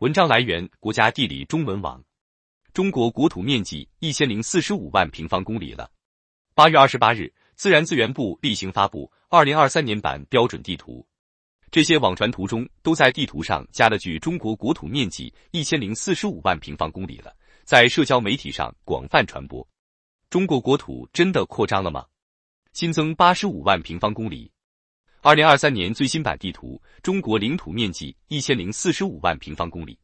文章来源：国家地理中文网。中国国土面积一千零四十五万平方公里了。八月二十八日，自然资源部例行发布二零二三年版标准地图。这些网传图中都在地图上加了句“中国国土面积一千零四十五万平方公里了”，在社交媒体上广泛传播。中国国土真的扩张了吗？新增八十五万平方公里。二零二三年最新版地图，中国领土面积一千零四十五万平方公里。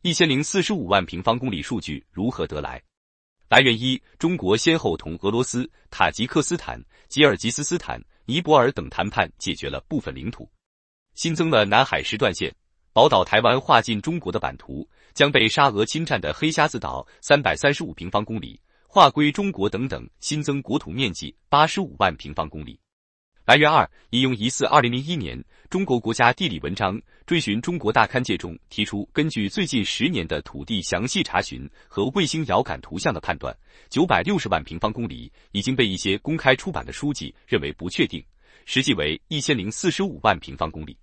一千零四十五万平方公里数据如何得来？来源一：中国先后同俄罗斯、塔吉克斯坦、吉尔吉斯斯坦、尼泊尔等谈判，解决了部分领土，新增了南海时段线、宝岛台湾划进中国的版图，将被沙俄侵占的黑瞎子岛三百三十五平方公里划归中国等等，新增国土面积八十五万平方公里。来源二：引用疑似二零零一年《中国国家地理》文章，《追寻中国大勘界》中提出，根据最近十年的土地详细查询和卫星遥感图像的判断，九百六十万平方公里已经被一些公开出版的书籍认为不确定，实际为一千零四十五万平方公里。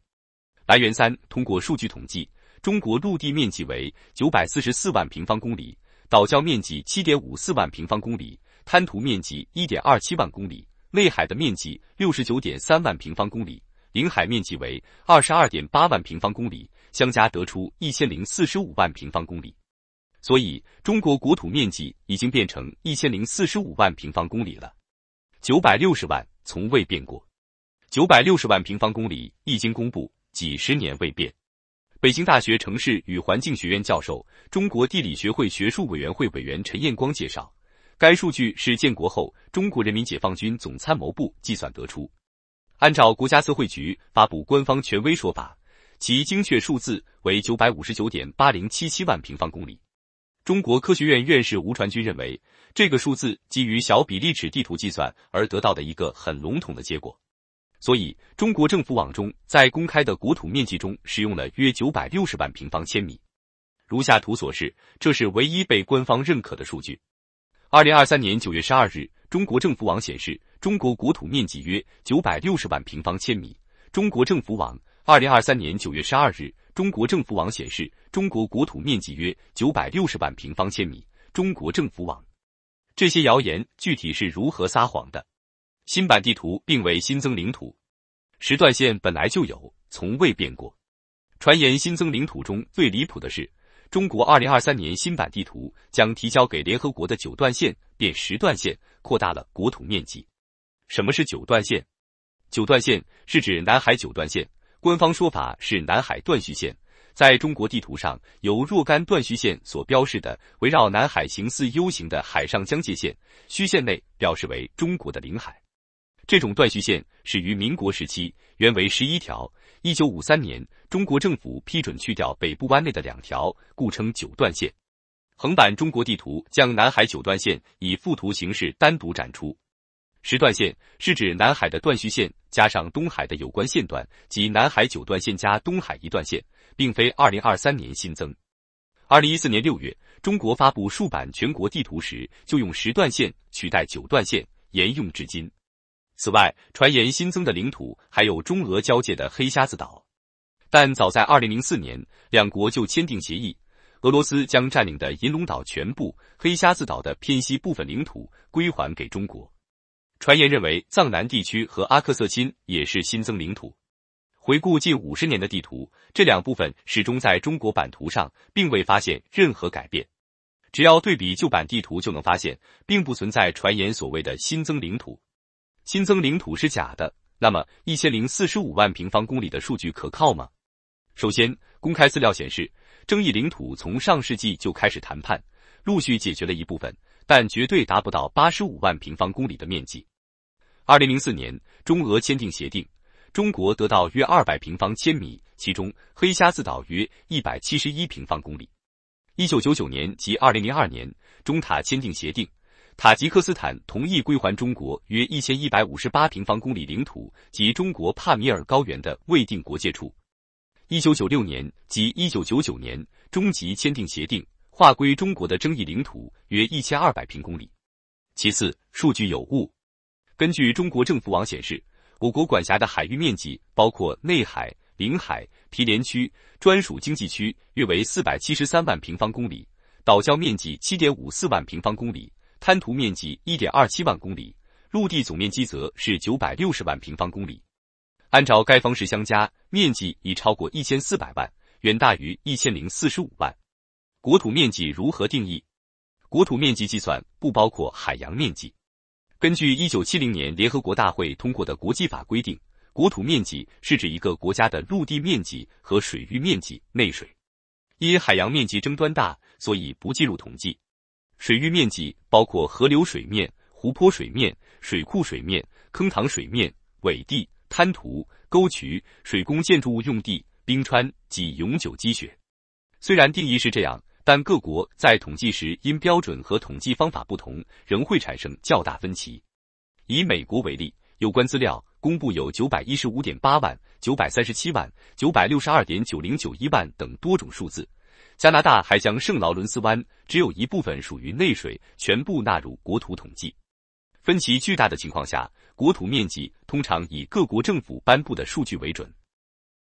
来源三：通过数据统计，中国陆地面积为九百四十四万平方公里，岛礁面积七点五四万平方公里，滩涂面积一点二七万公里。内海的面积六十九点三万平方公里，领海面积为二十二点八万平方公里，相加得出一千零四十五万平方公里。所以，中国国土面积已经变成一千零四十五万平方公里了。九百六十万从未变过，九百六十万平方公里一经公布，几十年未变。北京大学城市与环境学院教授、中国地理学会学术委员会委员陈彦光介绍。该数据是建国后中国人民解放军总参谋部计算得出。按照国家测绘局发布官方权威说法，其精确数字为九百五十九点八零七七万平方公里。中国科学院院士吴传军认为，这个数字基于小比例尺地图计算而得到的一个很笼统的结果。所以，中国政府网中在公开的国土面积中使用了约九百六十万平方千米。如下图所示，这是唯一被官方认可的数据。二零二三年九月十二日，中国政府网显示，中国国土面积约九百六十万平方千米。中国政府网二零二三年九月十二日，中国政府网显示，中国国土面积约九百六十万平方千米。中国政府网这些谣言具体是如何撒谎的？新版地图并未新增领土，石段线本来就有，从未变过。传言新增领土中最离谱的是。中国二零二三年新版地图将提交给联合国的九段线变十段线，扩大了国土面积。什么是九段线？九段线是指南海九段线，官方说法是南海断续线。在中国地图上，由若干断续线所标示的围绕南海形似 U 型的海上疆界线，虚线内表示为中国的领海。这种断续线始于民国时期，原为十一条。一九五三年，中国政府批准去掉北部湾内的两条，故称九段线。横版中国地图将南海九段线以附图形式单独展出。十段线是指南海的断续线加上东海的有关线段，即南海九段线加东海一段线，并非二零二三年新增。二零一四年六月，中国发布竖版全国地图时，就用十段线取代九段线，沿用至今。此外，传言新增的领土还有中俄交界的黑瞎子岛，但早在二零零四年，两国就签订协议，俄罗斯将占领的银龙岛全部、黑瞎子岛的偏西部分领土归还给中国。传言认为，藏南地区和阿克瑟钦也是新增领土。回顾近五十年的地图，这两部分始终在中国版图上，并未发现任何改变。只要对比旧版地图，就能发现，并不存在传言所谓的新增领土。新增领土是假的，那么一千零四十五万平方公里的数据可靠吗？首先，公开资料显示，争议领土从上世纪就开始谈判，陆续解决了一部分，但绝对达不到八十五万平方公里的面积。二零零四年，中俄签订协定，中国得到约二百平方千米，其中黑瞎子岛约一百七十一平方公里。一九九九年及二零零二年，中塔签订协定。塔吉克斯坦同意归还中国约一千一百五十八平方公里领土及中国帕米尔高原的未定国界处。一九九六年及一九九九年，中吉签订协定，划归中国的争议领土约一千二百平方公里。其次，数据有误。根据中国政府网显示，我国管辖的海域面积包括内海、领海、毗连区、专属经济区，约为四百七十三万平方公里，岛礁面积七点五四万平方公里。滩涂面积一点二七万公里，陆地总面积则是九百六十万平方公里。按照该方式相加，面积已超过一千四百万，远大于一千零四十五万。国土面积如何定义？国土面积计算不包括海洋面积。根据一九七零年联合国大会通过的国际法规定，国土面积是指一个国家的陆地面积和水域面积（内水）。因海洋面积争端大，所以不计入统计。水域面积包括河流水面、湖泊水面、水库水面、坑塘水面、苇地、滩涂、沟渠、水工建筑物用地、冰川及永久积雪。虽然定义是这样，但各国在统计时因标准和统计方法不同，仍会产生较大分歧。以美国为例，有关资料公布有九百一十五点八万、九百三十七万、九百六十二点九零九一万等多种数字。加拿大还将圣劳伦斯湾只有一部分属于内水，全部纳入国土统计。分歧巨大的情况下，国土面积通常以各国政府颁布的数据为准。